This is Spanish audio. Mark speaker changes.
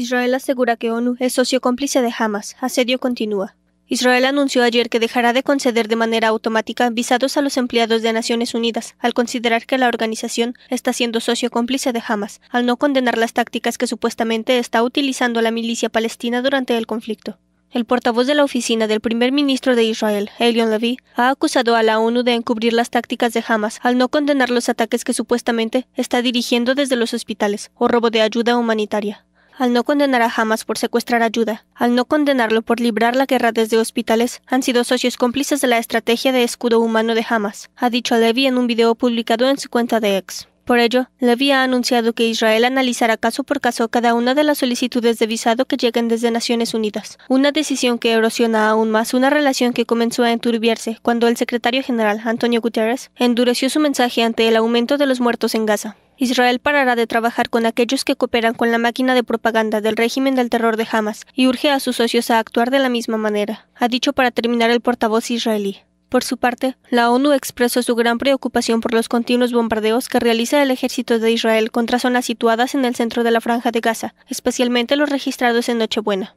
Speaker 1: Israel asegura que ONU es socio cómplice de Hamas. Asedio continúa. Israel anunció ayer que dejará de conceder de manera automática visados a los empleados de Naciones Unidas, al considerar que la organización está siendo socio cómplice de Hamas, al no condenar las tácticas que supuestamente está utilizando la milicia palestina durante el conflicto. El portavoz de la oficina del primer ministro de Israel, Elion Levy, ha acusado a la ONU de encubrir las tácticas de Hamas al no condenar los ataques que supuestamente está dirigiendo desde los hospitales o robo de ayuda humanitaria al no condenar a Hamas por secuestrar ayuda, al no condenarlo por librar la guerra desde hospitales, han sido socios cómplices de la estrategia de escudo humano de Hamas, ha dicho Levy en un video publicado en su cuenta de ex. Por ello, Levy ha anunciado que Israel analizará caso por caso cada una de las solicitudes de visado que lleguen desde Naciones Unidas, una decisión que erosiona aún más una relación que comenzó a enturbiarse cuando el secretario general Antonio Guterres endureció su mensaje ante el aumento de los muertos en Gaza. Israel parará de trabajar con aquellos que cooperan con la máquina de propaganda del régimen del terror de Hamas y urge a sus socios a actuar de la misma manera, ha dicho para terminar el portavoz israelí. Por su parte, la ONU expresó su gran preocupación por los continuos bombardeos que realiza el ejército de Israel contra zonas situadas en el centro de la franja de Gaza, especialmente los registrados en Nochebuena.